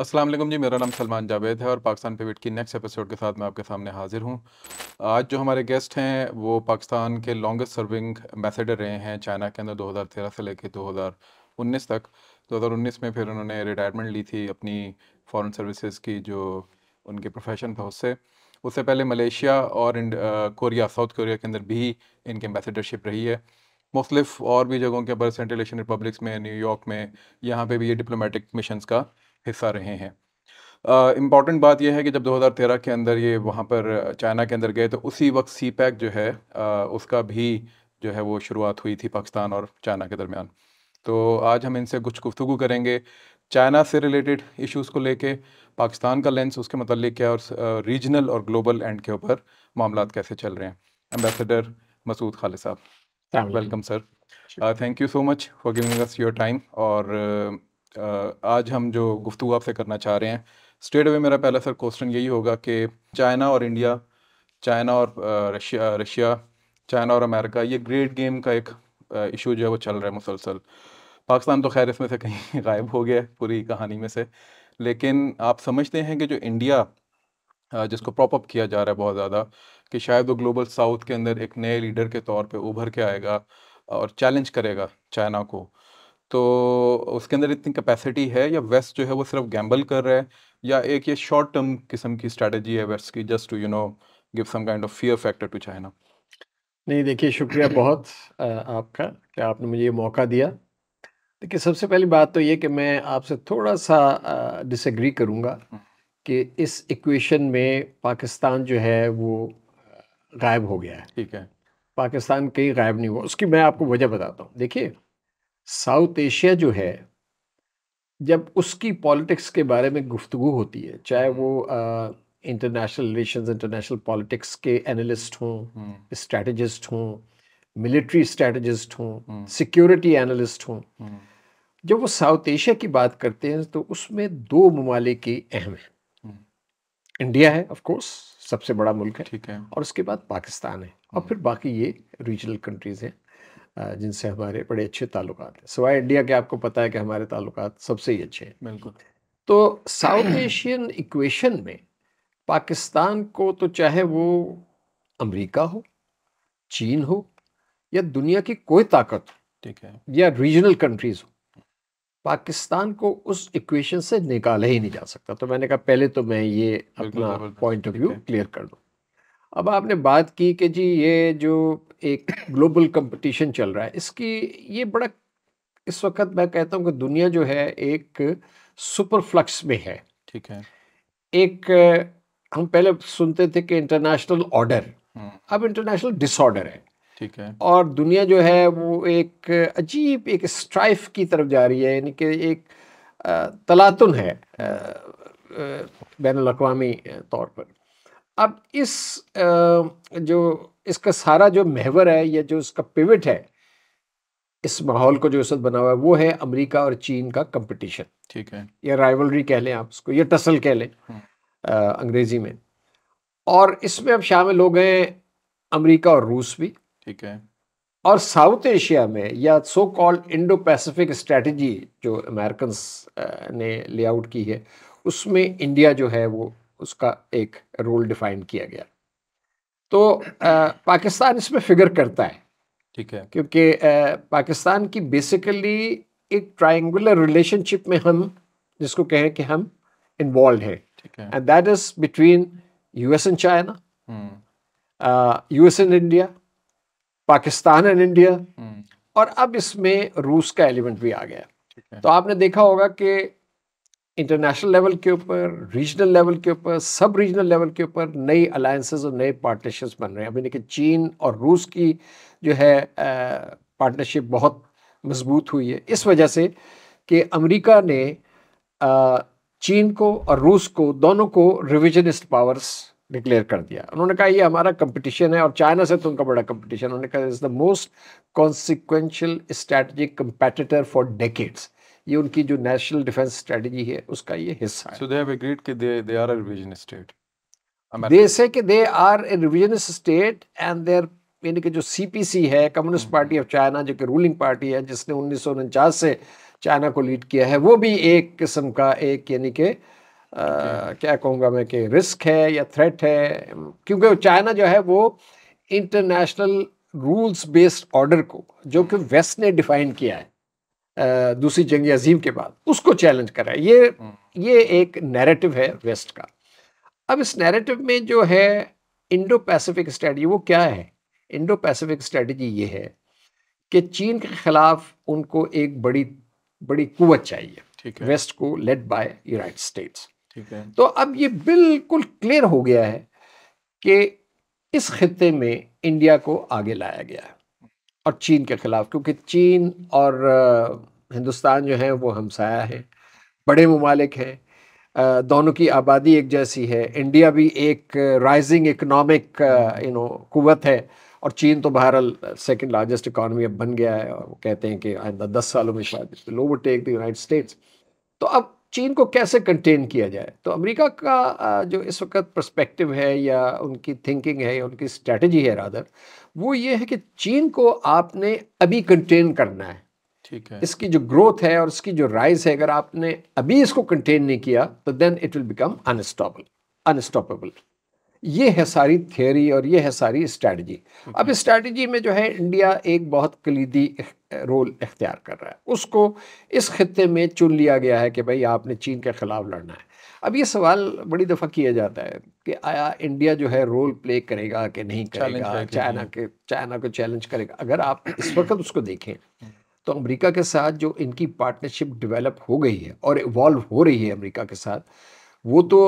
अस्सलाम वालेकुम जी मेरा नाम सलमान जावेद है और पाकिस्तान पेविट की नेक्स्ट एपिसोड के साथ मैं आपके सामने हाजिर हूँ आज जो हमारे गेस्ट हैं वो पाकिस्तान के लॉन्गेस्ट सर्विंग एम्बेसडर रहे हैं चाइना के अंदर 2013 से लेकर 2019 तक 2019 में फिर उन्होंने रिटायरमेंट ली थी अपनी फॉरेन सर्विसेज की जो उनके प्रोफेशन था उससे उससे पहले मलेशिया और कोरिया साउथ कोरिया के अंदर भी इनकी एम्बेसडरशिप रही है मुख्तलिफ और भी जगहों के पर सेंट्रल एशियन रिपब्लिक्स में न्यूयॉर्क में यहाँ पे भी ये डिप्लोमेटिक मिशन का हिस्सा रहे हैं इम्पॉर्टेंट uh, बात यह है कि जब 2013 के अंदर ये वहाँ पर चाइना के अंदर गए तो उसी वक्त सी पैक जो है uh, उसका भी जो है वो शुरुआत हुई थी पाकिस्तान और चाइना के दरमियान तो आज हम इनसे कुछ गुफ्तु करेंगे चाइना से रिलेटेड इश्यूज को लेके पाकिस्तान का लेंस उसके मतलब क्या और रीजनल और ग्लोबल एंड के ऊपर मामला कैसे चल रहे हैं एम्बेसडर मसूद खालि साहब welcome sir thank you so much for giving us your time और uh, आज हम जो गुफ्तु आपसे करना चाह रहे हैं स्ट्रेट अवे मेरा पहला सर क्वेश्चन यही होगा कि चाइना और इंडिया चाइना और रशिया रशिया चाइना और अमेरिका ये ग्रेट गेम का एक इशू जो है वो चल रहा है मुसलसल पाकिस्तान तो खैर इसमें से कहीं गायब हो गया पूरी कहानी में से लेकिन आप समझते हैं कि जो इंडिया जिसको प्रॉपअप किया जा रहा है बहुत ज़्यादा कि शायद वो ग्लोबल साउथ के अंदर एक नए लीडर के तौर पे उभर के आएगा और चैलेंज करेगा चाइना को तो उसके अंदर इतनी कैपेसिटी है या वेस्ट जो है वो सिर्फ गैम्बल कर रहा है या एक ये शॉर्ट टर्म किस्म की स्ट्रेटजी है वेस्ट की just to you know give some kind of fear factor to China नहीं देखिए शुक्रिया बहुत आपका कि आपने मुझे ये मौका दिया देखिए सबसे पहली बात तो ये कि मैं आपसे थोड़ा सा डिसग्री करूँगा हम्म। कि इस इक्वेशन में पाकिस्तान जो है वो गायब हो गया है ठीक है पाकिस्तान कहीं गायब नहीं हुआ उसकी मैं आपको वजह बताता हूँ देखिए साउथ एशिया जो है जब उसकी पॉलिटिक्स के बारे में गुफ्तु होती है चाहे वो इंटरनेशनल रिलेशंस इंटरनेशनल पॉलिटिक्स के एनालिस्ट हों स्ट्रेटजिस्ट हम्म। हों मिलिट्री स्ट्रेटजिस्ट हों सिक्योरिटी हम्म। एनालिस्ट हों हम्म। जब वो साउथ एशिया की बात करते हैं तो उसमें दो ममालिक अहम हैं इंडिया है ऑफ कोर्स सबसे बड़ा मुल्क है ठीक है और उसके बाद पाकिस्तान है और फिर बाकी ये रीजनल कंट्रीज़ हैं जिनसे हमारे बड़े अच्छे ताल्लुक हैं सिवाय इंडिया के आपको पता है कि हमारे ताल्लुक सबसे ही अच्छे हैं बिल्कुल तो साउथ एशियन इक्वेशन में पाकिस्तान को तो चाहे वो अमेरिका हो चीन हो या दुनिया की कोई ताकत हो ठीक है या रीजनल कंट्रीज हो पाकिस्तान को उस इक्वेशन से निकाला ही नहीं जा सकता तो मैंने कहा पहले तो मैं ये अपना पॉइंट ऑफ व्यू क्लियर कर दूँ अब आपने बात की कि जी ये जो एक ग्लोबल कंपटीशन चल रहा है इसकी ये बड़ा इस वक्त मैं कहता हूँ कि दुनिया जो है एक सुपर फ्लक्स में है ठीक है एक हम पहले सुनते थे कि इंटरनेशनल ऑर्डर हम्म। अब इंटरनेशनल डिसऑर्डर है ठीक है और दुनिया जो है वो एक अजीब एक स्ट्राइफ की तरफ जा रही है यानी कि एक तलातुन है बैन अवी तौर पर अब इस जो इसका सारा जो महवर है या जो इसका पिवट है इस माहौल को जो इस बना हुआ है वो है अमेरिका और चीन का कंपटीशन ठीक है या राइवलरी कह लें आप उसको या टसल कह लें हम्म। अंग्रेजी में और इसमें अब शामिल हो गए अमेरिका और रूस भी ठीक है और साउथ एशिया में या so called Indo Pacific strategy जो अमेरिकन ने लेआउट की है उसमें इंडिया जो है वो उसका एक रोल डिफाइन किया गया तो आ, पाकिस्तान इसमें फिगर करता है ठीक है क्योंकि आ, पाकिस्तान की बेसिकली एक ट्राइंगुलर रिलेशनशिप में हम जिसको कहें कि हम इन्वॉल्व हैं and that is between US and China US and India Pakistan and India hmm. और अब इसमें रूस का एलिमेंट भी आ गया तो आपने देखा होगा कि इंटरनेशनल लेवल के ऊपर रीजनल लेवल के ऊपर सब रीजनल लेवल के ऊपर नई अलायंसेस और नए पार्टनरशिप्स बन रहे हैं अभी देखिए चीन और रूस की जो है पार्टनरशिप बहुत मजबूत हुई है इस वजह से कि अमेरिका ने चीन को और रूस को दोनों को रिविजनिस्ट पावर्स डिक्लेयर कर दिया उन्होंने कहा ये हमारा कंपटीशन है और चाइना से तो उनका बड़ा कंपटीशन उन्होंने कहा is the most consequential strategic competitor for decades ये उनकी जो नेशनल डिफेंस स्ट्रेटजी है उसका ये हिस्सा है सो दे कि they are a revisionist state and there यानी कि जो सी है कम्युनिस्ट पार्टी ऑफ चाइना जो कि रूलिंग पार्टी है जिसने उन्नीस से चाइना को लीड किया है वो भी एक किस्म का एक यानी कि क्या कहूँगा मैं कि रिस्क है या थ्रेट है क्योंकि चाइना जो है वो इंटरनेशनल रूल्स बेस्ड ऑर्डर को जो कि वेस्ट ने डिफाइन किया है दूसरी जंग अजीम के बाद उसको चैलेंज करा ये हम्म। ये एक नैरेटिव है वेस्ट का अब इस नैरेटिव में जो है इंडो पैसिफिक स्ट्रेटजी वो क्या है इंडो पैसिफिक स्ट्रेटजी ये है कि चीन के खिलाफ उनको एक बड़ी बड़ी कुवत चाहिए ठीक है वेस्ट को लेड बाय यूनाइटेड स्टेट्स ठीक है तो अब ये बिल्कुल क्लियर हो गया है कि इस खत्े में इंडिया को आगे लाया गया है और चीन के ख़िलाफ़ क्योंकि चीन और हिंदुस्तान जो है वो हमसाया है बड़े ममालिक हैं दोनों की आबादी एक जैसी है इंडिया भी एक राइजिंग इकनॉमिक यू नो कुत है और चीन तो बहरहाल सेकंड लार्जेस्ट इकॉनमी अब बन गया है और वो कहते हैं कि आइंदा दस सालों में शायद लो वो टेक द यूनाइटेड स्टेट्स तो अब चीन को कैसे कंटेन किया जाए तो अमेरिका का जो इस वक्त पर्सपेक्टिव है या उनकी थिंकिंग है या उनकी स्ट्रेटजी है रादर वो ये है कि चीन को आपने अभी कंटेन करना है ठीक है इसकी जो ग्रोथ है और इसकी जो राइज है अगर आपने अभी इसको कंटेन नहीं किया तो then it will become unstoppable unstoppable ये है सारी थियोरी और ये है सारी स्ट्रेटजी हम्म। अब स्ट्रेटजी में जो है इंडिया एक बहुत कलीदी रोल इख्तियार कर रहा है उसको इस खत्े में चुन लिया गया है कि भाई आपने चीन के ख़िलाफ़ लड़ना है अब ये सवाल बड़ी दफ़ा किया जाता है कि आया इंडिया जो है रोल प्ले करेगा कि नहीं करेगा हाँ। चाइना के चाइना को चैलेंज करेगा अगर आप इस वक्त उसको देखें तो अमेरिका के साथ जो इनकी पार्टनरशिप डेवलप हो गई है और इवॉल्व हो रही है अमेरिका के साथ वो तो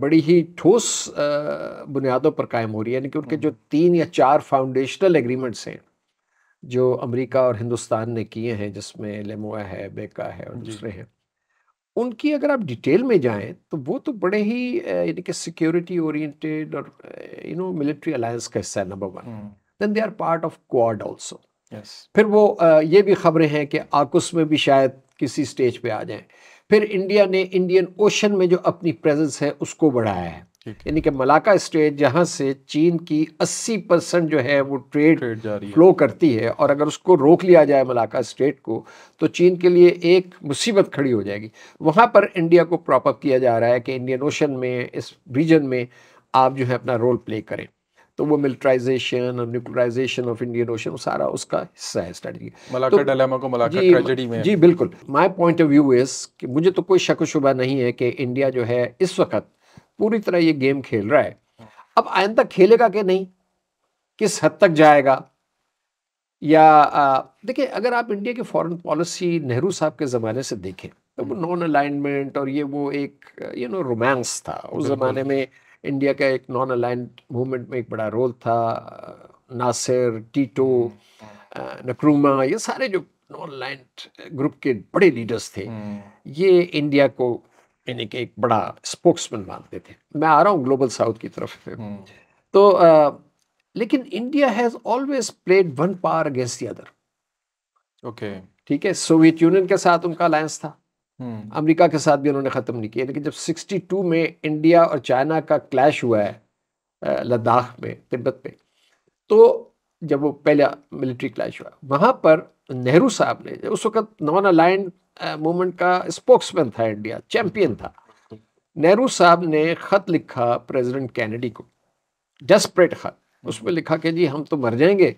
बड़ी ही ठोस बुनियादों पर कायम हो रही है यानी कि उनके जो हम्म। तीन या चार फाउंडेशनल एग्रीमेंट्स हैं जो अमेरिका और हिंदुस्तान ने किए हैं जिसमें लेमोआ है बेका है और दूसरे हैं उनकी अगर आप डिटेल में जाएं तो वो तो बड़े ही यानी कि सिक्योरिटी ओरिएंटेड और यू नो मिलिट्री अलायंस का हिस्सा है number one then they are part of Quad also फिर वो ये भी खबरें हैं कि आकुस में भी शायद किसी स्टेज पे आ जाएं फिर इंडिया ने इंडियन ओशन में जो अपनी प्रेजेंस है उसको बढ़ाया है यानी कि मलाका स्टेट जहाँ से चीन की 80 परसेंट जो है वो ट्रेड, ट्रेड फ्लो करती है और अगर उसको रोक लिया जाए मलाका स्टेट को तो चीन के लिए एक मुसीबत खड़ी हो जाएगी वहाँ पर इंडिया को प्रॉपअप किया जा रहा है कि इंडियन ओशन में इस रीजन में आप जो है अपना रोल प्ले करें तो वो मिलिट्राइजेशन और न्यूक्लराइजेशन ऑफ इंडियन ओशन सारा उसका हिस्सा है स्ट्रेटी तो, को जी, में जी बिल्कुल my point of view is कि मुझे तो कोई शक व शुबा नहीं है कि इंडिया जो है इस वक्त पूरी तरह ये गेम खेल रहा है अब आयन तक खेलेगा कि नहीं किस हद तक जाएगा या देखिए अगर आप इंडिया की फॉरेन पॉलिसी नेहरू साहब के ज़माने से देखें तो वो नॉन हम्म। अलाइनमेंट और ये वो एक यू नो रोमांस था उस ज़माने में इंडिया का एक नॉन अलाइंट मूवमेंट में एक बड़ा रोल था नासिर टीटो हम्म। नक्रूमा ये सारे जो नॉन अलाइंट ग्रुप के बड़े लीडर्स थे हम्म। ये इंडिया को यानी कि एक बड़ा स्पोक्समैन मानते थे मैं आ रहा हूँ ग्लोबल साउथ की तरफ हम्म। तो आ, लेकिन India has always played one power against the other okay ठीक है सोवियत यूनियन के साथ उनका अलायंस था हम्म। अमेरिका के साथ भी उन्होंने ख़त्म नहीं किया लेकिन जब 62 में इंडिया और चाइना का क्लैश हुआ है लद्दाख में तिब्बत में तो जब वो पहला मिलिट्री क्लैश हुआ वहां पर नेहरू साहब ने उस वक्त नॉन अलाइंड मूवमेंट का स्पोक्समैन था इंडिया चैंपियन था नेहरू साहब ने खत लिखा प्रेसिडेंट कैनेडी को डेस्परेट खत उसमें लिखा कि जी हम तो मर जाएंगे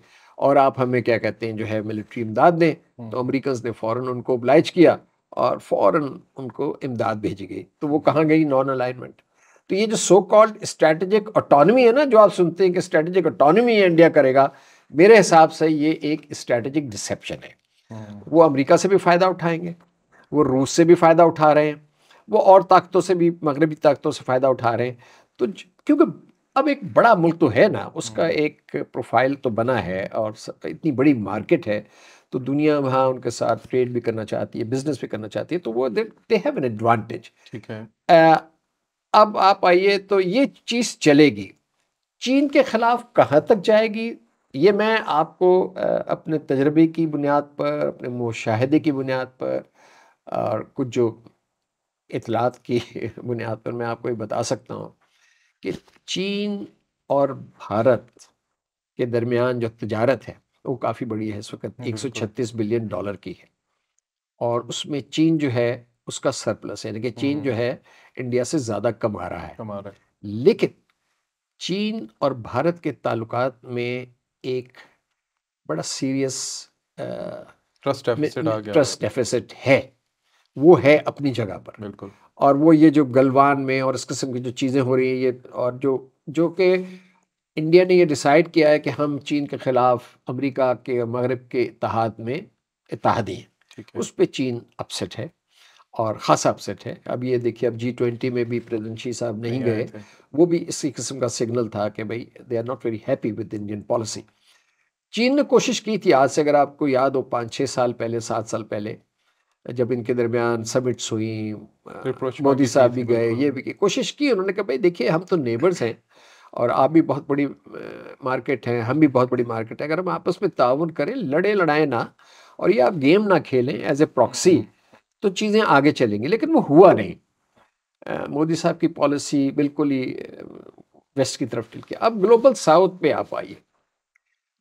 और आप हमें क्या कहते हैं जो है मिलिट्री इमदाद दें हम्म। तो अमरीक ने फ़ौरन उनको अब्लाइज किया और फ़ौरन उनको इमदाद भेजी गई तो वो कहाँ गई नॉन अलाइनमेंट तो ये जो सो कॉल्ड स्ट्रेटेजिक ऑटोनमी है ना जो आप सुनते हैं कि स्ट्रेटेजिक ऑटोनमी इंडिया करेगा मेरे हिसाब से ये एक स्ट्रेटेजिक डिसेप्शन है हम्म। वो अमेरिका से भी फ़ायदा उठाएंगे वो रूस से भी फ़ायदा उठा रहे हैं वो और ताकतों से भी मगरबी ताकतों से फ़ायदा उठा रहे हैं तो क्योंकि अब एक बड़ा मुल्क तो है ना उसका हम्म। एक प्रोफाइल तो बना है और इतनी बड़ी मार्केट है तो दुनिया वहाँ उनके साथ ट्रेड भी करना चाहती है बिजनेस भी करना चाहती है तो वो दे हैव एन एडवांटेज ठीक है आ, अब आप आइए तो ये चीज़ चलेगी चीन के खिलाफ कहाँ तक जाएगी ये मैं आपको अपने तजर्बे की बुनियाद पर अपने मुशाहदे की बुनियाद पर और कुछ जो इतलात की बुनियाद पर मैं आपको ये बता सकता हूँ कि चीन और भारत के दरमियान जो तजारत है वो काफ़ी बड़ी है इस वक्त 136 हम्म, हम्म, हम्म। बिलियन डॉलर की है और उसमें चीन जो है उसका सरप्लस है यानी कि चीन जो है इंडिया से ज़्यादा कमा रहा है कमा रहा है लेकिन चीन और भारत के ताल्लुक में एक बड़ा सीरियस ट्रस्ट डेफिसिट है वो है अपनी जगह पर बिल्कुल और वो ये जो गलवान में और इस किस्म की जो चीज़ें हो रही हैं ये और जो जो कि इंडिया ने ये डिसाइड किया है कि हम चीन के ख़िलाफ़ अमेरिका के मगरब के इतिहाद में इतिहादी हैं उस पर चीन अपसेट है और ख़ासा अपसेट है अब ये देखिए अब जी ट्वेंटी में भी प्रेजिडेंट शी साहब नहीं गए वो भी इसी किस्म का सिग्नल था कि भाई they are not very happy with Indian policy चीन ने कोशिश की थी आज से अगर आपको याद हो पाँच छः साल पहले सात साल पहले जब इनके दरमियान समिट्स हुई मोदी साहब भी गए ये भी कोशिश की उन्होंने कहा भाई देखिए हम तो नेबर्स हैं और आप भी बहुत बड़ी मार्केट हैं हम भी बहुत बड़ी मार्केट है अगर हम आपस में ताउन करें लड़े लड़ाए ना और ये आप गेम ना खेलें एज ए प्रॉक्सी तो चीज़ें आगे चलेंगी लेकिन वो हुआ नहीं मोदी साहब की पॉलिसी बिल्कुल ही वेस्ट की तरफ टिल अब ग्लोबल साउथ पे आप आइए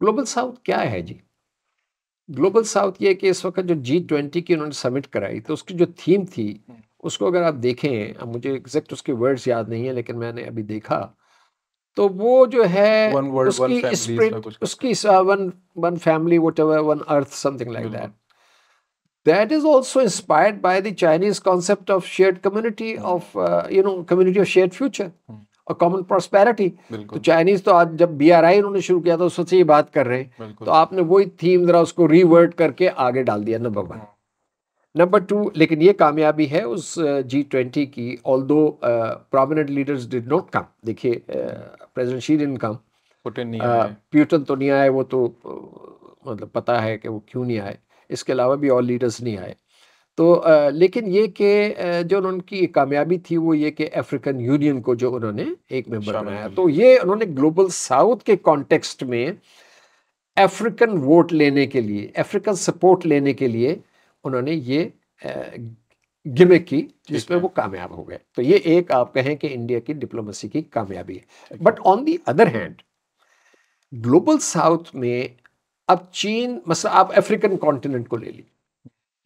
ग्लोबल साउथ क्या है जी ग्लोबल साउथ ये कि इस वक्त जो जी ट्वेंटी की उन्होंने समिट कराई तो उसकी जो थीम थी हम्म। उसको अगर आप देखें अब मुझे एग्जैक्ट उसके वर्ड्स याद नहीं है लेकिन मैंने अभी देखा तो वो जो है word, उसकी spirit, उसकी one one family one earth something like that that is also inspired by the chinese concept of shared community hmm. of uh, you know community of shared future mm. और common prosperity तो Chinese तो आज जब B उन्होंने शुरू किया था तो उससे ये बात कर रहे हैं तो आपने वही थीम जरा उसको रिवर्ट करके आगे डाल दिया नंबर वन नंबर टू लेकिन ये कामयाबी है उस जी ट्वेंटी की although prominent leaders did not come देखिए प्रेजिडेंट शी कम प्यूटन तो नहीं आए वो तो मतलब पता है कि वो क्यों नहीं आए इसके अलावा भी और लीडर्स नहीं आए तो आ, लेकिन ये कि जो उनकी कामयाबी थी वो ये कि अफ्रीकन यूनियन को जो उन्होंने एक मेंबर अच्छा, बनाया हाँ। तो ये उन्होंने ग्लोबल साउथ के कॉन्टेक्स्ट में अफ्रीकन वोट लेने के लिए अफ्रीकन सपोर्ट लेने के लिए उन्होंने ये गिमे की जिसमें वो कामयाब हो गए तो ये एक आप कहें कि इंडिया की डिप्लोमेसी की कामयाबी है but on the other hand global south में अब चीन मतलब आप अफ्रीकन कॉन्टिनेंट को ले ली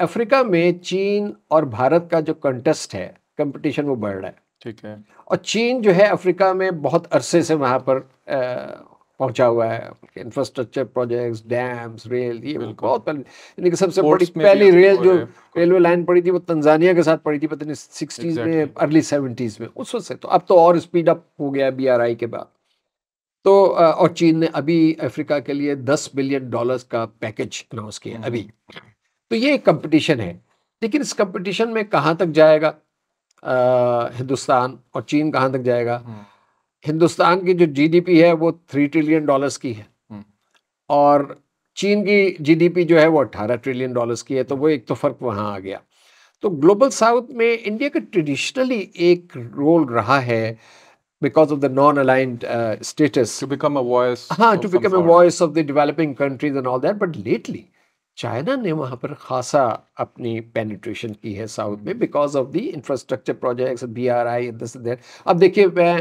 अफ्रीका में चीन और भारत का जो कंटेस्ट है कंपटीशन वो बढ़ रहा है ठीक है और चीन जो है अफ्रीका में बहुत अरसे से वहाँ पर पहुंचा हुआ है इंफ्रास्ट्रक्चर प्रोजेक्ट्स डैम्स रेल ये बहुत यानी कि सबसे बड़ी पहली रेल जो रेलवे लाइन पड़ी थी वो तंजानिया के साथ पड़ी थी पता नहीं सिक्सटीज exactly. में अर्ली सेवेंटीज में उस वक्त से तो अब तो और स्पीड अप हो गया आई के बाद तो और चीन ने अभी अफ्रीका के लिए दस बिलियन डॉलर्स का पैकेज अनाउंस किया हम्म। अभी तो ये एक कंपटीशन है लेकिन इस कंपटीशन में कहाँ तक जाएगा आ, हिंदुस्तान और चीन कहाँ तक जाएगा हम्म। हिंदुस्तान की जो जीडीपी है वो थ्री ट्रिलियन डॉलर्स की है हम्म। और चीन की जीडीपी जो है वो अट्ठारह ट्रिलियन डॉलर्स की है तो वो एक तो फ़र्क वहाँ आ गया तो ग्लोबल साउथ में इंडिया का ट्रेडिशनली एक रोल रहा है because of the non aligned status to become a voice हाँ to become a voice of the of countries and all that but lately China ने वहाँ पर खासा अपनी पेनिट्रेशन की है साउथ में because of the infrastructure projects B R I this that अब देखिए मैं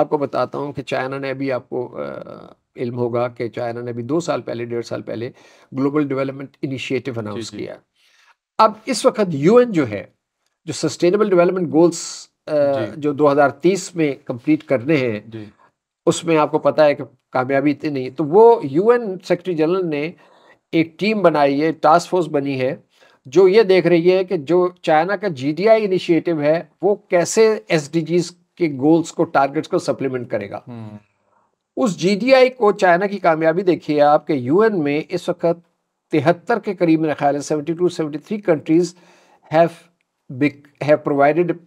आपको बताता हूँ कि चाइना ने अभी आपको आ, इल्म होगा कि चाइना ने अभी दो साल पहले डेढ़ साल पहले ग्लोबल डेवलपमेंट इनिशिएटिव अनाउंस किया अब इस वक्त यूएन जो है जो सस्टेनेबल डेवलपमेंट गोल्स जो 2030 में कंप्लीट करने हैं उसमें आपको पता है कि कामयाबी इतनी नहीं तो वो यूएन सेक्रेटरी जनरल ने एक टीम बनाई है टास्क फोर्स बनी है जो ये देख रही है कि जो चाइना का जी इनिशिएटिव है वो कैसे एस के गोल्स को टारगेट्स को सप्लीमेंट करेगा हम्म। उस जी को चाइना की कामयाबी देखिए आपके यूएन में इस वक्त तिहत्तर के करीब मेरा ख्याल है seventy two seventy three countries have provided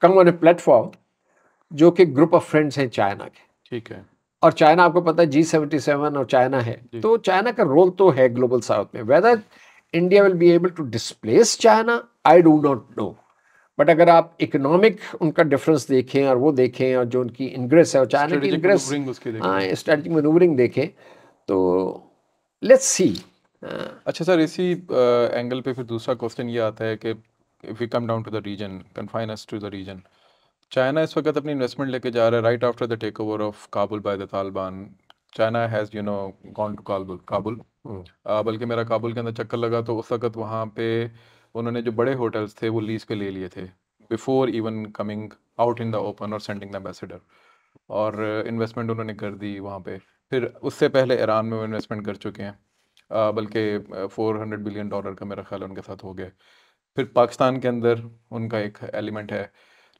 come on a platform जो कि ग्रुप ऑफ फ्रेंड्स हैं चाइना के ठीक है और चाइना आपको पता है जी सेवेंटी सेवन और चाइना है तो चाइना का रोल तो है ग्लोबल साउथ में whether India will be able to displace China I do not know but अगर आप इकोनॉमिक उनका डिफरेंस देखें और वो देखें और जो उनकी इंग्रेस है और चाइना की इंग्रेस हाँ स्ट्रेटजिक मनूवरिंग देखें तो लेट्स सी हाँ। अच्छा सर इसी एंगल पे फिर दूसरा क्वेश्चन ये आता है कि if you come down to the region confine us to the region China इस वक्त अपनी इन्वेस्टमेंट लेके जा रहा है right after the take over of Kabul by the Taliban China has you know gone to Kabul Kabul बल्कि मेरा काबुल के अंदर चक्कर लगा तो उस वक्त वहाँ पे उन्होंने जो बड़े होटल्स थे वो लीज पे ले लिए थे before even coming out in the open और सेंडिंग द एम्बेसडर और इन्वेस्टमेंट उन्होंने कर दी वहाँ पे फिर उससे पहले ईरान में वो इन्वेस्टमेंट कर चुके हैं uh, बल्कि फोर हंड्रेड बिलियन डॉलर का मेरा ख्याल उनके साथ हो गया फिर पाकिस्तान के अंदर उनका एक एलिमेंट है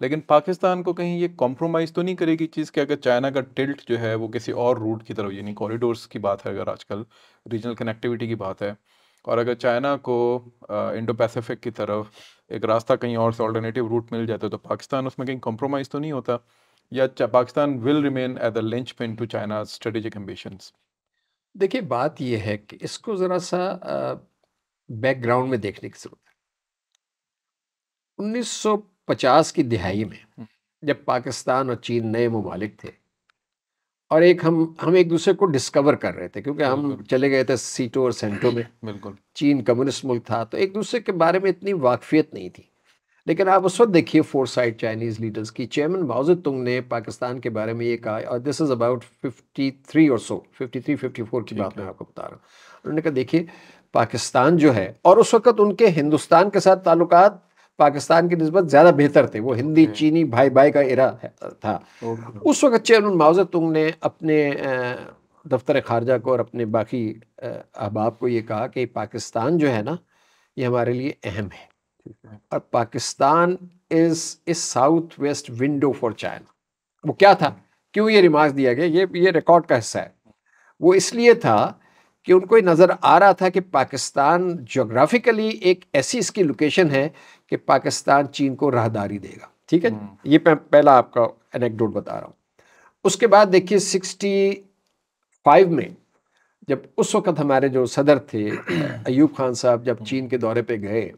लेकिन पाकिस्तान को कहीं ये कॉम्प्रोमाइज़ तो नहीं करेगी चीज़ कि अगर चाइना का टिल्ट जो है वो किसी और रूट की तरफ यानी कॉरिडोर्स की बात है अगर आजकल रीजनल कनेक्टिविटी की बात है और अगर चाइना को इंडो पैसिफिक की तरफ एक रास्ता कहीं और से ऑल्टरनेटिव रूट मिल जाता है तो पाकिस्तान उसमें कहीं कॉम्प्रोमाइज़ तो नहीं होता या Pakistan will remain at the linchpin to China strategic ambitions देखिए बात यह है कि इसको ज़रा सा बैकग्राउंड में देखने की ज़रूरत है उन्नीस पचास की हाँ दिहाई में जब पाकिस्तान और चीन नए ममालिक थे और एक हम हम एक दूसरे को डिस्कवर कर रहे थे क्योंकि हम चले गए थे सीटों और सेंटों में बिल्कुल चीन कम्युनिस्ट मुल्क था तो एक दूसरे के बारे में इतनी वाकफियत नहीं थी लेकिन आप उस वक्त देखिए फोर साइड चाइनीज़ लीडर्स की चेयरमैन माउज तुंग ने पाकिस्तान के बारे में ये कहा और this is about fifty three और so fifty three fifty four की बात मैं आपको बता रहा हूँ उन्होंने कहा देखिए पाकिस्तान जो है और उस वक्त उनके हिंदुस्तान के साथ ताल्लुकात पाकिस्तान की नस्बत ज़्यादा बेहतर थे वो हिंदी हम्म। चीनी भाई भाई का इरा था उस वक्त चेयरमैन मावजर तुंग ने अपने दफ्तर खारजा को और अपने बाकी अहबाब को ये कहा कि पाकिस्तान जो है ना ये हमारे लिए अहम है और पाकिस्तान इज़ इस south west window for China वो क्या था हम्म। क्यों ये रिमार्क दिया गया ये ये रिकॉर्ड का हिस्सा है वो इसलिए था कि उनको ये नज़र आ रहा था कि पाकिस्तान जोग्राफिकली एक ऐसी इसकी लोकेशन है कि पाकिस्तान चीन को राहदारी देगा ठीक है हम्म। ये पहला आपका एनेक्डोट बता रहा हूँ उसके बाद देखिए सिक्सटी फाइव में जब उस वक्त हमारे जो सदर थे अयूब खान साहब जब हम्म। चीन के दौरे पे गए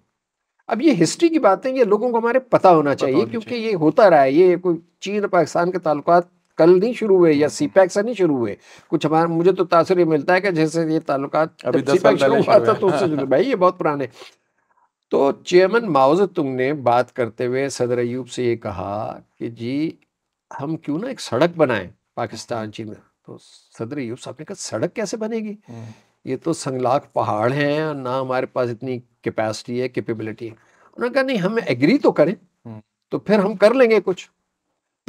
अब ये हिस्ट्री की बातें ये लोगों को हमारे पता होना पता चाहिए क्योंकि ये होता रहा है ये कोई चीन पाकिस्तान के ताल्लुक कल नहीं शुरू हुए या सीपैक हाँ, हाँ। से नहीं शुरू हुए कुछ हमारा मुझे तो तासर ये मिलता है कि जैसे ये ताल्लुकात शुरू हुआ था तो उससे भाई ये बहुत पुराने तो चेयरमैन माओज तुंग ने बात करते हुए सदर अयूब से ये कहा कि जी हम क्यों ना एक सड़क बनाए पाकिस्तान चीन तो सदर अयूब साहब ने कहा सड़क कैसे बनेगी हम्म। ये तो संगलाख पहाड़ हैं और ना हमारे पास इतनी कैपेसिटी है कैपेबिलिटी है उन्होंने कहा नहीं हम एग्री तो करें हम्म। तो फिर हम कर लेंगे कुछ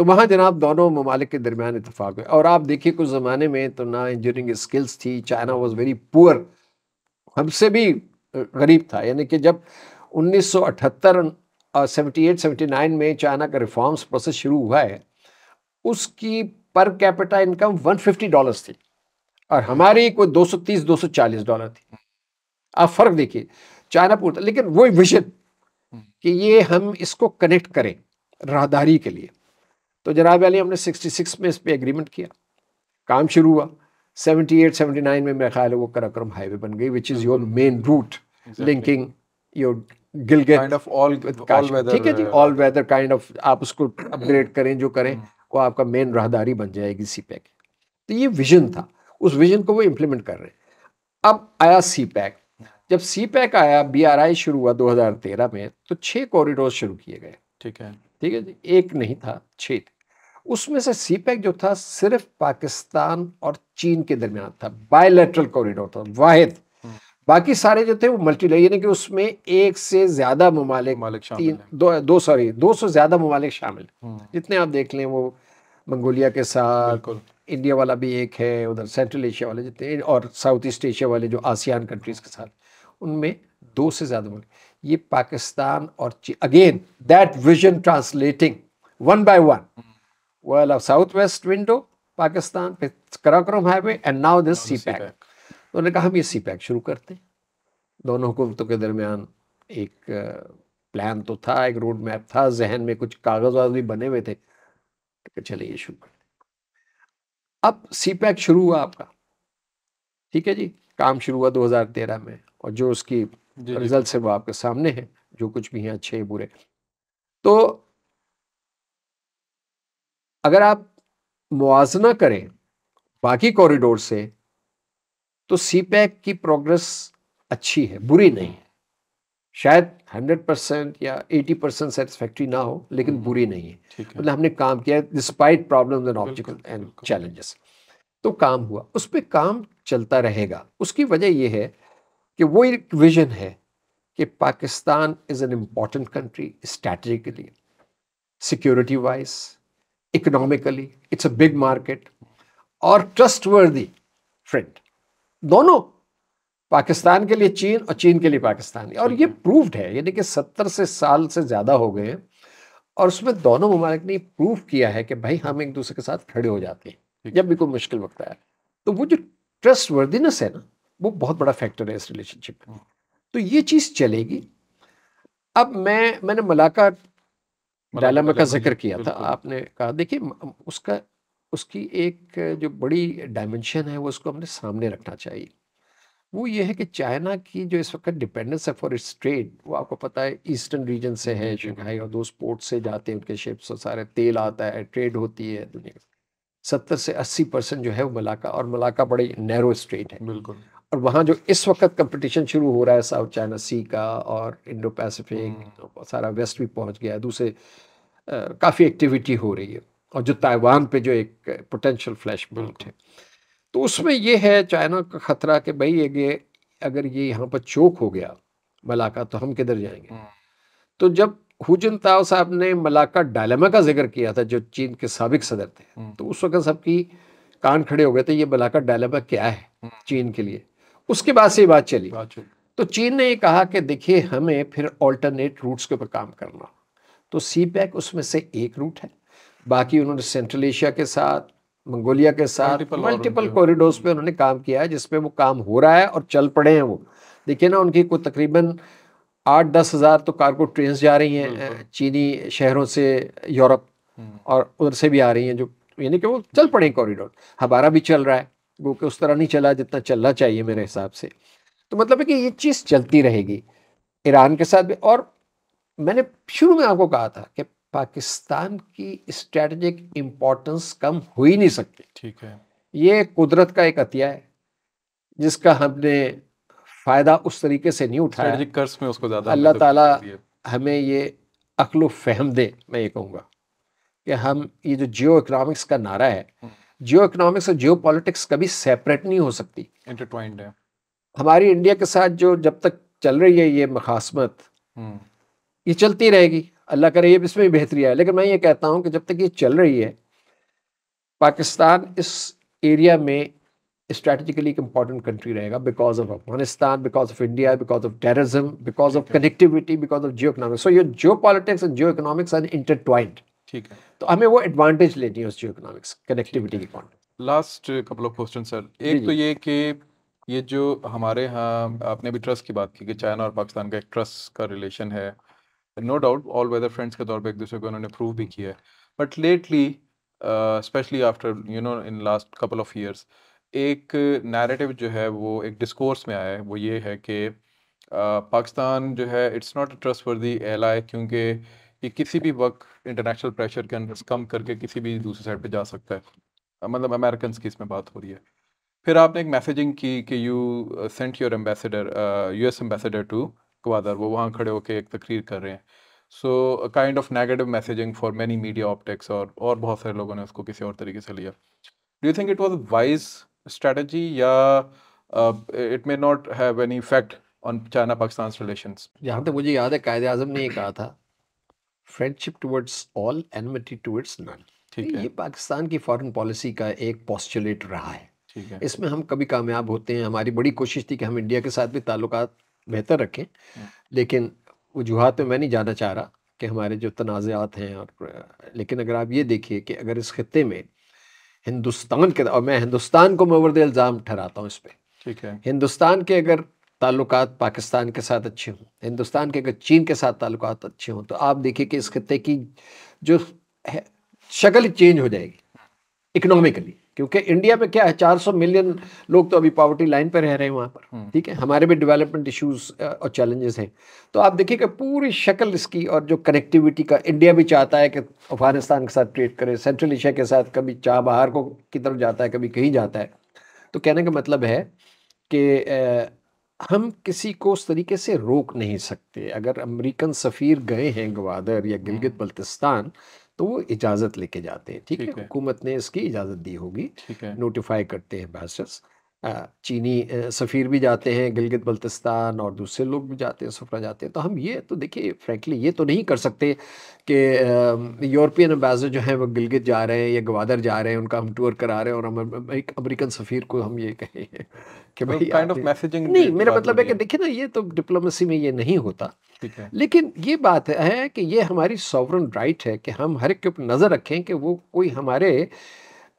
तो वहाँ जनाब दोनों ममालिक के दरमियान इतफाक़ है और आप देखिए कुछ ज़माने में तो ना इंजीनियरिंग स्किल्स थी चाइना वॉज वेरी पुअर हमसे भी गरीब था यानी कि जब 1978 सेवेंटी एट सेवेंटी नाइन में चाइना का रिफॉर्म्स प्रोसेस शुरू हुआ है उसकी पर कैपिटा इनकम 150 डॉलर्स थी और हमारी कोई 230 240 डॉलर थी आप फ़र्क देखिए चाइना पूरा लेकिन वही विजन कि ये हम इसको कनेक्ट करें राहदारी के लिए तो जनाब अली हमने 66 में इस पर एग्रीमेंट किया काम शुरू हुआ 78, 79 में मेरा ख्याल है वो कराक्रम हाईवे बन गई which is your main route linking your Gilgit kind of all all weather ठीक है जी ऑल वेदर काइंड ऑफ आप उसको अपग्रेड hmm. करें जो करें hmm. वो आपका मेन राहदारी बन जाएगी सी पैक तो ये विजन था उस विजन को वो इम्प्लीमेंट कर रहे हैं अब आया सी पैक जब सी पैक आया बी आर आई शुरू हुआ 2013 में तो छः कॉरिडोर शुरू किए गए ठीक है ठीक है एक नहीं था छः थे उसमें से सीपैक जो था सिर्फ पाकिस्तान और चीन के दरमियान था बायोलेट्रल कॉरिडोर था वाहिद हम्म। बाकी सारे जो थे वो मल्टी यानी कि उसमें एक से ज्यादा ममालिक तीन दो दो सॉरी दो सौ ज्यादा ममालिक शामिल हम्म। जितने आप देख लें वो मंगोलिया के साथ इंडिया वाला भी एक है उधर सेंट्रल एशिया वाले जितने और साउथ ईस्ट एशिया वाले जो आसियान कंट्रीज के साथ उनमें दो से ज़्यादा मुल्क ये पाकिस्तान और again that vision translating one by one of south west window Pakistan फिर Karakoram highway and now this CPEC उन्होंने कहा हम ये सी पैक शुरू करते दोनों हुकूमतों के दरमियान एक प्लान तो था एक रोड मैप था जहन में कुछ कागज वागज भी बने हुए थे तो चले ये शुरू करते अब सी पैक शुरू हुआ आपका ठीक है जी काम शुरू हुआ 2013 में और जो उसकी रिजल्ट से वो आपके सामने है जो कुछ भी हैं अच्छे है बुरे तो अगर आप मुआजना करें बाकी कॉरिडोर से तो सी पैक की प्रोग्रेस अच्छी है बुरी नहीं है शायद 100 परसेंट या 80 परसेंट सेटिस्फैक्ट्री ना हो लेकिन हम्म, बुरी नहीं है मतलब हमने काम किया despite problems and obstacle and challenges तो काम हुआ उस पर काम चलता रहेगा उसकी वजह यह है कि वो एक विजन है कि Pakistan is an important country strategically security wise economically it's a big market और ट्रस्ट वर्दी फ्रेंड दोनों पाकिस्तान के लिए चीन और चीन के लिए पाकिस्तान और ये प्रूव्ड है यानी कि सत्तर से साल से ज़्यादा हो गए हैं और उसमें दोनों ममालिक ने प्रूव किया है कि भाई हम एक दूसरे के साथ खड़े हो जाते हैं जब भी कोई मुश्किल वक्त आया तो वो जो ट्रस्ट वर्दीनेस है ना वो बहुत बड़ा फैक्टर है इस रिलेशनशिप में तो ये चीज़ चलेगी अब मैं मैंने मलाका डायलामा का जिक्र किया था आपने कहा देखिए उसका उसकी एक जो बड़ी डायमेंशन है वो उसको हमने सामने रखना चाहिए वो ये है कि चाइना की जो इस वक्त डिपेंडेंस है फॉर इट्स ट्रेड वो आपको पता है ईस्टर्न रीजन से है शंघाई और दोस्त पोर्ट से जाते हैं उनके शिप्स और सारे तेल आता है ट्रेड होती है दुनिया सत्तर से अस्सी परसेंट जो है वो मलाका और मलाका बड़ी नैरो स्ट्रेट है बिल्कुल और वहाँ जो इस वक्त कंपटीशन शुरू हो रहा है साउथ चाइना सी का और इंडो पैसिफिक हम्म। तो सारा वेस्ट भी पहुँच गया है दूसरे काफ़ी एक्टिविटी हो रही है और जो ताइवान पे जो एक पोटेंशियल फ्लैश बिल्ट है तो उसमें ये है चाइना का खतरा कि भाई ये अगर ये यहाँ पर चोक हो गया मलाका तो हम किधर जाएंगे हम्म। तो जब हुजन ताओ साहब ने मलाका डायलमा का जिक्र किया था जो चीन के सबक सदर थे हम्म। तो उस वक्त सबकी कान खड़े हो गए थे ये मलाका डायलमा क्या है चीन के लिए उसके बाद से बात चली तो चीन ने ये कहा कि देखिए हमें फिर ऑल्टरनेट रूट्स के ऊपर काम करना तो सी पैक e उसमें से एक रूट है बाकी उन्होंने सेंट्रल एशिया के साथ मंगोलिया के साथ मल्टीपल कॉरिडोर्स पे उन्होंने काम किया है जिसपे वो काम हो रहा है और चल पड़े हैं वो देखिए ना उनकी कोई तकरीबन आठ दस हज़ार तो कार्गो ट्रेन जा रही हैं चीनी शहरों से यूरोप हम्म। और उधर से भी आ रही हैं जो यानी कि वो चल पड़े कॉरिडोर हमारा भी चल रहा है वो उस तरह नहीं चला जितना चलना चाहिए मेरे हिसाब से तो मतलब है कि ये चीज़ चलती रहेगी ईरान के साथ भी और मैंने शुरू में आपको कहा था कि पाकिस्तान की स्ट्रेटजिक इम्पोर्टेंस कम हो ही नहीं सकती ठीक है ये कुदरत का एक अतिया है जिसका हमने फ़ायदा उस तरीके से नहीं उठाया कर्ज में उसको ज़्यादा अल्लाह मतलब ताला हमें ये अकलो फहम दे मैं ये कहूँगा कि हम ये जो जियो इकनॉमिक्स का नारा है हम्म। जियो इकोनॉमिक्स और जियो पॉलिटिक्स कभी सेपरेट नहीं हो सकती इंटरट्वाइंड है हमारी इंडिया के साथ जो जब तक चल रही है ये मखासमत हम्म। ये चलती रहेगी अल्लाह करे ये इसमें भी बेहतरी है लेकिन मैं ये कहता हूँ कि जब तक ये चल रही है पाकिस्तान इस एरिया में स्ट्रैटेजिकली एक इम्पॉर्टेंट कंट्री रहेगा because of Afghanistan because of India because of terrorism because of connectivity because of geo economics so ये geo politics and geo economics are intertwined ठीक है तो हमें वो एडवांटेज लेनी है उस जियो इकोनॉमिक्स कनेक्टिविटी के context last couple of question sir एक तो ये कि ये जो हमारे यहाँ आपने भी ट्रस्ट की बात की कि चाइना और पाकिस्तान का एक ट्रस्ट का रिलेशन है no doubt all weather friends के तौर पर एक दूसरे को उन्होंने प्रूव भी किया है but lately specially after you know in last couple of years एक नैरेटिव जो है वो एक डिस्कोर्स में आया है वो ये है कि पाकिस्तान uh, जो है it's not a trustworthy ally क्योंकि कि किसी भी वक्त इंटरनेशनल प्रेशर के अंदर कम करके किसी भी दूसरी साइड पे जा सकता है मतलब अमेरिकन की इसमें बात हो रही है फिर आपने एक मैसेजिंग की कि you sent your ambassador U S ambassador to Gwadar वो वहाँ खड़े होकर एक तकरीर कर रहे हैं so kind of negative messaging for many media optics और और बहुत सारे लोगों ने उसको किसी और तरीके से लिया do you think it was wise strategy या it may not have any effect on China Pakistan relation यहाँ तक मुझे याद है कायद अजम ने ये कहा था friendship towards all enmity towards none ठीक तो है ये पाकिस्तान की फॉरेन पॉलिसी का एक पॉस्टुलेट रहा है इसमें हम कभी कामयाब होते हैं हमारी बड़ी कोशिश थी कि हम इंडिया के साथ भी ताल्लुक बेहतर रखें हम्म। लेकिन वजूहत में मैं नहीं जाना चाह रहा कि हमारे जो तनाज़ात हैं और लेकिन अगर आप ये देखिए कि अगर इस खत्े में हिंदुस्तान के और मैं हिंदुस्तान को मैं इल्ज़ाम ठहराता हूँ इस पर ठीक है हिंदुस्तान के अगर ताल्लुक पाकिस्तान के साथ अच्छे हों हिंदुस्तान के अगर चीन के साथ ताल्लुक अच्छे हों तो आप देखिए कि इस खत्े की जो है शक्ल चेंज हो जाएगी इकोनॉमिकली क्योंकि इंडिया में क्या है चार सौ मिलियन लोग तो अभी पॉवर्टी लाइन पर रह रहे हैं वहाँ पर हम्म। ठीक है हमारे भी डेवलपमेंट इश्यूज और चैलेंजेस हैं तो आप देखिए कि पूरी शक्ल इसकी और जो कनेक्टिविटी का इंडिया भी चाहता है कि अफगानिस्तान के साथ ट्रेड करे सेंट्रल एशिया के साथ कभी चाह बहार को की तरफ जाता है कभी कहीं जाता है तो कहने का मतलब है कि हम किसी को उस तरीके से रोक नहीं सकते अगर अमेरिकन सफ़ीर गए हैं ग्वादर या गिलगित हम्म। बल्तिस्तान तो वो इजाज़त लेके जाते हैं ठीक है हुकूमत ने इसकी इजाज़त दी होगी नोटिफाई करते हैं बैसस चीनी सफ़ीर भी जाते हैं गिलगित बल्तिस्तान और दूसरे लोग भी जाते हैं सफरा जाते हैं तो हम ये तो देखिए फ्रेंकली ये तो नहीं कर सकते कि यूरोपियन एम्बेसडर जो हैं वो गिलगित जा रहे हैं या गवादर जा रहे हैं उनका हम टूर करा रहे हैं और हम एक अमेरिकन सफ़ीर को हम ये कहें कि तो भाई काइंड ऑफ मैसेजिंग नहीं मेरा मतलब है कि देखिए ना ये तो डिप्लोमेसी में ये नहीं होता लेकिन ये बात है कि ये हमारी सॉवरन राइट है कि हम हर एक के ऊपर नज़र रखें कि वो कोई हमारे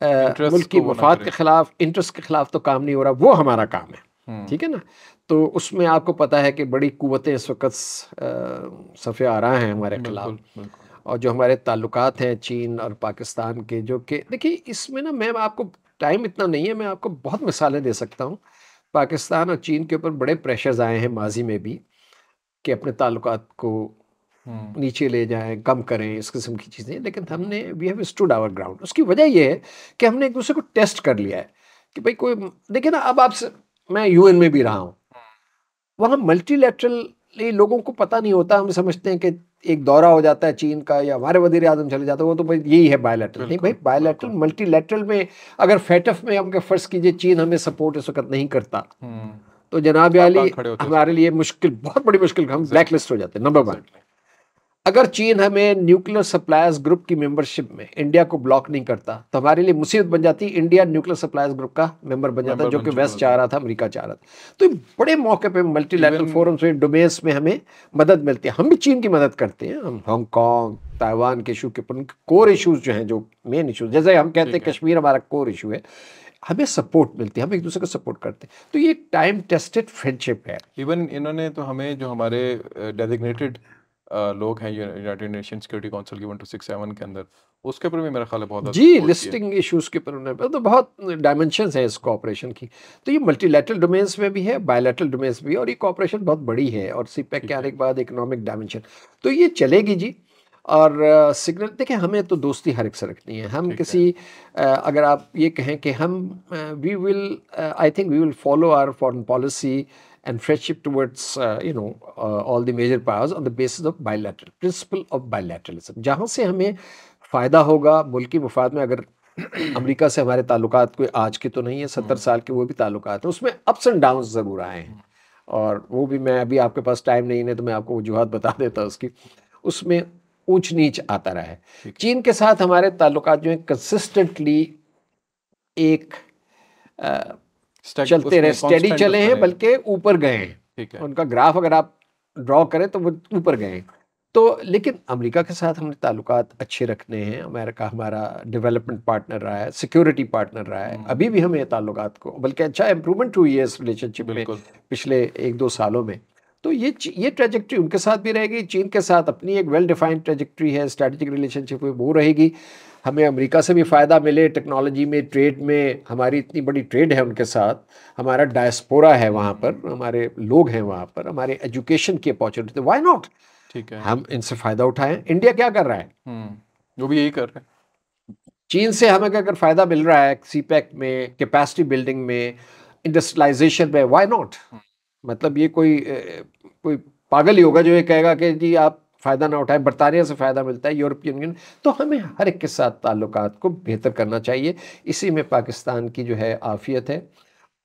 मुल्क की मफाद तो के खिलाफ इंटरेस्ट के खिलाफ तो काम नहीं हो रहा वो हमारा काम है हम्म। ठीक है ना तो उसमें आपको पता है कि बड़ी कुतें इस वक्त सफ़े आ रहा हैं हमारे खिलाफ और जो हमारे ताल्लुक हैं चीन और पाकिस्तान के जो कि देखिए इसमें ना मैम आपको टाइम इतना नहीं है मैं आपको बहुत मिसालें दे सकता हूँ पाकिस्तान और चीन के ऊपर बड़े प्रेशर्स आए हैं माजी में भी कि अपने ताल्लुक को हाँ। नीचे ले जाएं कम करें इस किस्म की चीज़ें लेकिन हमने we have stood our ground उसकी वजह यह है कि हमने एक दूसरे को टेस्ट कर लिया है कि भाई कोई देखिए ना अब आपसे मैं यूएन में भी रहा हूँ वहाँ मल्टी लोगों को पता नहीं होता हम समझते हैं कि एक दौरा हो जाता है चीन का या हमारे वजीर आजम चले जाते हैं वो तो भाई यही है बायोलेटरल नहीं भाई बायोलेटरल मल्टीलेटरल में अगर फेटफ में हम फर्ज कीजिए चीन हमें सपोर्ट इस वक्त नहीं करता हम्म। तो जनाब अली हमारे लिए मुश्किल बहुत बड़ी मुश्किल हम ब्लैक लिस्ट हो जाते हैं नंबर वन अगर चीन हमें न्यूक्लियर सप्लायर्स ग्रुप की मेंबरशिप में इंडिया को ब्लॉक नहीं करता तो हमारे लिए मुसीबत बन जाती इंडिया न्यूक्लियर सप्लायर्स ग्रुप का मेंबर बन जाता जो कि वेस्ट चाह रहा था अमेरिका चाह रहा था तो बड़े मौके पे मल्टीलैटरल फोरम्स में डोमेस में हमें मदद मिलती है हम भी चीन की मदद करते हैं हम हांगकॉन्ग ताइवान के इशू के कोर इशूज जो हैं जो मेन इशूज जैसे हम कहते हैं कश्मीर हमारा कोर इशू है हमें सपोर्ट मिलती है हम एक दूसरे को सपोर्ट करते हैं तो ये टाइम टेस्टेड फ्रेंडशिप है इवन इन्होंने तो हमें जो हमारे डेजिग्नेटेड uh, लोग हैं यूनाइटेड नेशन सिक्योरिटी काउंसिल की वन टू सिक्स सेवन के अंदर उसके ऊपर भी मेरा ख्याल है बहुत जी लिस्टिंग इश्यूज के ऊपर उन्होंने तो बहुत डायमेंशन हैं इस कॉपरेशन की तो ये मल्टीलेटरल डोमेन्स में भी है बायोलेटरल डोमेन्स भी और ये कॉपरेशन बहुत बड़ी है और सी e पैक के आने के बाद इकोनॉमिक डायमेंशन तो ये चलेगी जी और सिग्नल देखें हमें तो दोस्ती हर एक से रखनी है हम किसी है। अगर आप ये कहें कि हम we will I think we will follow our foreign policy and friendship towards uh, you know uh, all the major powers on the basis of bilateral principle of bilateralism जहाँ से हमें फ़ायदा होगा मुल्की मफाद में अगर अमेरिका से हमारे ताल्लुक कोई आज के तो नहीं है सत्तर हम्म। साल के वो भी ताल्लुक हैं उसमें अप्स एंड डाउन ज़रूर आए हैं हम्म। और वो भी मैं अभी आपके पास टाइम नहीं है तो मैं आपको वजूहत बता देता उसकी उसमें ऊंच नीच आता रहा है चीन के साथ हमारे ताल्लुक जो हैं कंसिस्टेंटली एक uh, चलते रहे स्टडी चले हैं बल्कि ऊपर गए हैं उनका ग्राफ अगर आप ड्रॉ करें तो वो ऊपर गए तो लेकिन अमेरिका के साथ हमने ताल्लुक अच्छे रखने हैं अमेरिका हमारा डेवलपमेंट पार्टनर रहा है सिक्योरिटी पार्टनर रहा है हम्म। अभी भी हमें ताल्लुक को बल्कि अच्छा इम्प्रूवमेंट हुई है इस रिलेशनशिप में पिछले एक दो सालों में तो ये ये ट्रेजेक्ट्री उनके साथ भी रहेगी चीन के साथ अपनी एक वेल डिफाइंड ट्रेजेक्ट्री है स्ट्रेटेजिक रिलेशनशिप में वो रहेगी हमें अमेरिका से भी फ़ायदा मिले टेक्नोलॉजी में ट्रेड में हमारी इतनी बड़ी ट्रेड है उनके साथ हमारा डायस्पोरा है वहाँ पर हमारे लोग हैं वहाँ पर हमारे एजुकेशन की अपॉर्चुनिटी वाई नॉट ठीक है हम इनसे फ़ायदा उठाएं इंडिया क्या कर रहा है जो हम्म, भी यही कर रहे हैं चीन से हमें क्या फ़ायदा मिल रहा है सी पैक e में कैपेसिटी बिल्डिंग में इंडस्ट्रियलाइजेशन में वाई नॉट मतलब ये कोई कोई पागल ही होगा जो ये कहेगा कि जी आप फ़ायदा ना उठाएं बरतानिया से फ़ायदा मिलता है यूरोपियन यूनियन तो हमें हर एक के साथ ताल्लुक को बेहतर करना चाहिए इसी में पाकिस्तान की जो है आफियत है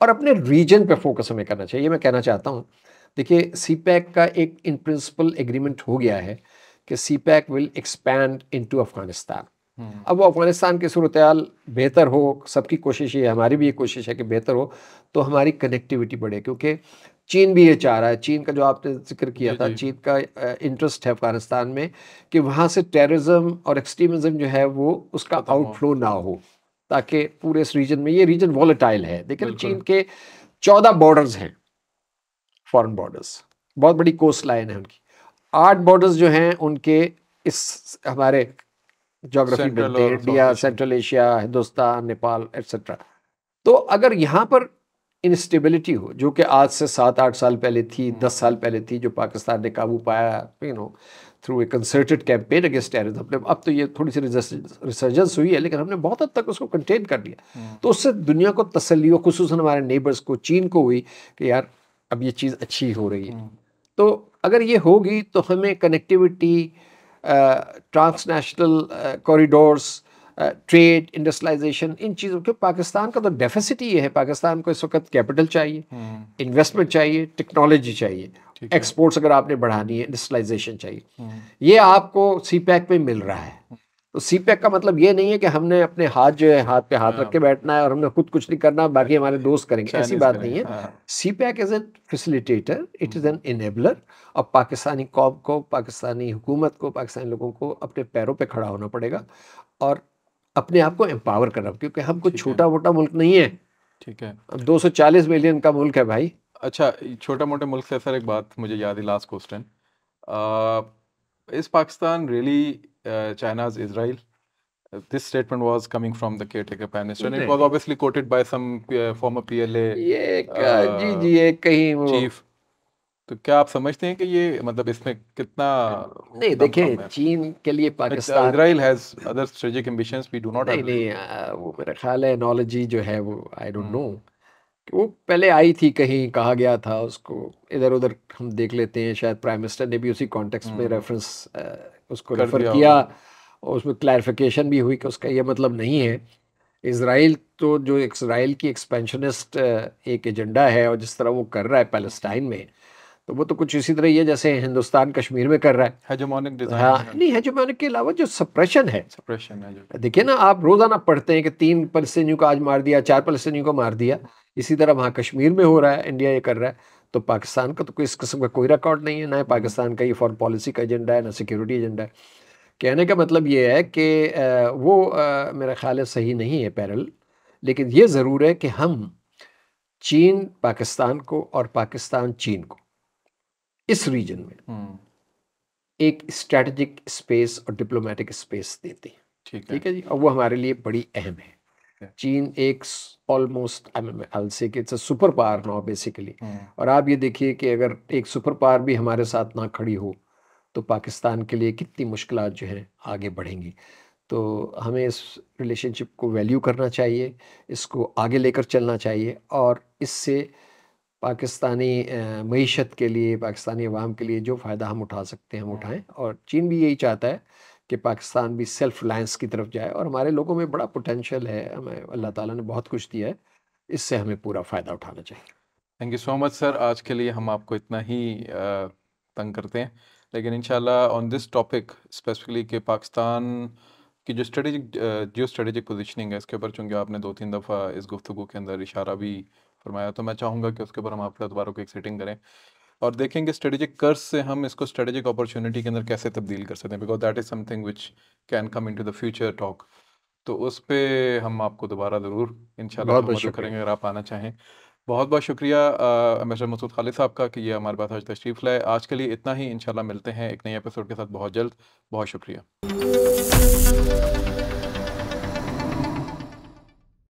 और अपने रीजन पर फोकस हमें करना चाहिए मैं कहना चाहता हूँ देखिए सी पैक का एक इन प्रिंसिपल एग्रीमेंट हो गया है कि CPEC will expand to Afghanistan अब वो अफ़गानिस्तान की सूरत बेहतर हो सबकी कोशिश ये हमारी भी ये कोशिश है कि बेहतर हो तो हमारी कनेक्टिविटी बढ़े क्योंकि चीन भी ये चाह रहा है चीन का जो आपने जिक्र किया था चीन का इंटरेस्ट है अफगानिस्तान में कि वहाँ से टेररिज्म और एक्सट्रीमिज्म जो है वो उसका आउटफ्लो ना हो ताकि पूरे इस रीजन में ये रीजन वॉलेटाइल है देखिए चीन के चौदह बॉर्डर्स हैं फॉरेन बॉर्डर्स बहुत बड़ी कोस्ट लाइन है उनकी आठ बॉर्डर्स जो हैं उनके इस हमारे ज्योग्राफी में India central Asia Hindustan Nepal etcetera तो अगर यहाँ पर इनस्टेबिलिटी हो जो कि आज से सात आठ साल पहले थी हम्म। दस साल पहले थी जो पाकिस्तान ने काबू पाया you know through a concerted campaign against terrorism अब तो ये थोड़ी सी रिसर्जेंस हुई है लेकिन हमने बहुत हद तक उसको कंटेन कर लिया हम्म। तो उससे दुनिया को तसली हो खसूस हमारे नेबर्स को चीन को हुई कि यार अब ये चीज़ अच्छी हो रही है हम्म। तो अगर ये होगी तो हमें connectivity transnational corridors trade industrialization इन चीज़ों के पाकिस्तान का तो डेफिसिट ही है पाकिस्तान को इस वक्त कैपिटल चाहिए इन्वेस्टमेंट हम्म। चाहिए टेक्नोलॉजी चाहिए एक्सपोर्ट्स अगर आपने बढ़ानी है इंडस्ट्रलाइजेशन चाहिए हम्म। ये आपको सी पैक में मिल रहा है तो सी पैक का मतलब ये नहीं है कि हमने अपने हाथ जो है हाथ पे हाथ हाँ। रख के बैठना है और हमने खुद कुछ नहीं करना बाकी हमारे दोस्त करेंगे ऐसी बात नहीं है CPEC is an facilitator it is an enabler और पाकिस्तानी कौम को पाकिस्तानी हुकूमत को पाकिस्तानी लोगों को अपने पैरों पर खड़ा होना पड़ेगा और अपने आप को एम्पावर करना क्योंकि हम कुछ छोटा मोटा मुल्क नहीं है ठीक है दो सौ चालीस मिलियन का मुल्क है भाई अच्छा छोटा मोटे मुल्क से सर एक बात मुझे याद है last question is Pakistan really China's Israel this statement was coming from the caretaker prime minister and it was obviously quoted by some uh, former PLA ये uh, जी जी एक कहीं वो chief तो क्या आप समझते हैं कि ये मतलब इसमें कितना नहीं देखिए चीन के लिए uh, Pakistan Israel has other ambitions we do not नहीं नहीं uh, वो मेरा ख्याल है एनोलॉजी जो है वो आई डोंट नो वो पहले आई थी कहीं कहा गया था उसको इधर उधर हम देख लेते हैं शायद प्राइम मिनिस्टर ने भी उसी कॉन्टेक्स्ट में रेफरेंस hmm. uh, उसको रेफर किया और उसमें क्लैरिफिकेशन भी हुई कि उसका ये मतलब नहीं है इसराइल तो जो इसराइल की एक्सपेंशनिस्ट एक एजेंडा है और जिस तरह वो कर रहा है पैलेस्टाइन में तो वो तो कुछ इसी तरह ही है जैसे हिंदुस्तान कश्मीर में कर रहा है हेजोमोनिक हाँ नहीं हेजोमोनिक के अलावा जो सप्रेशन है सप्रेशन है देखिए ना आप रोजाना पढ़ते हैं कि तीन फलस्तियों को आज मार दिया चार फलस्तियों को मार दिया इसी तरह वहाँ कश्मीर में हो रहा है इंडिया ये कर रहा है तो पाकिस्तान का तो कोई इस किस्म का कोई रिकॉर्ड नहीं है ना हम्म। पाकिस्तान का ये फॉरन पॉलिसी का एजेंडा है ना सिक्योरिटी एजेंडा है कहने का मतलब ये है कि वो मेरा ख्याल है सही नहीं है पैरल लेकिन ये ज़रूर है कि हम चीन पाकिस्तान को और पाकिस्तान चीन को इस रीजन में एक स्ट्रेटेजिक स्पेस और डिप्लोमेटिक स्पेस देते हैं ठीक है।, है जी और वो हमारे लिए बड़ी अहम है चीन एक ऑलमोस्ट आई से सुपर पावर नाउ बेसिकली और आप ये देखिए कि अगर एक सुपर पावर भी हमारे साथ ना खड़ी हो तो पाकिस्तान के लिए कितनी मुश्किल जो हैं आगे बढ़ेंगी तो हमें इस रिलेशनशिप को वैल्यू करना चाहिए इसको आगे लेकर चलना चाहिए और इससे पाकिस्तानी मीशत के लिए पाकिस्तानी अवाम के लिए जो फ़ायदा हम उठा सकते हैं हम हाँ। उठाएँ और चीन भी यही चाहता है कि पाकिस्तान भी सेल्फ रिलायंस की तरफ जाए और हमारे लोगों में बड़ा पोटेंशल है हमें अल्लाह ताला ने बहुत कुछ दिया है इससे हमें पूरा फ़ायदा उठाना चाहिए thank you so much sir आज के लिए हम आपको इतना ही तंग करते हैं लेकिन in on this topic specifically कि पाकिस्तान कि जो स्ट्रेटेजिक जियो स्ट्रेटेजिक पोजिशनिंग है इसके ऊपर चूँकि आपने दो तीन दफ़ा इस गुफ्तु के अंदर इशारा भी फरमाया तो मैं चाहूँगा कि उसके ऊपर हम आपके अखबारों को एक सेटिंग करें और देखेंगे स्ट्रेटेजिक कर्स से हम इसको स्ट्रेटेजिक अपॉर्चुनिटी के अंदर कैसे तब्दील कर सकते हैं because that is something which can come in to the future talk तो उस पर हम आपको दोबारा ज़रूर इन करेंगे अगर आप आना चाहें बहुत बहुत शुक्रिया मिस्टर मसूद खालिद साहब का कि ये हमारे पास आज तशरीफ़ लाए आज के लिए इतना ही इंशाल्लाह मिलते हैं एक नए एपिसोड के साथ बहुत जल्द बहुत शुक्रिया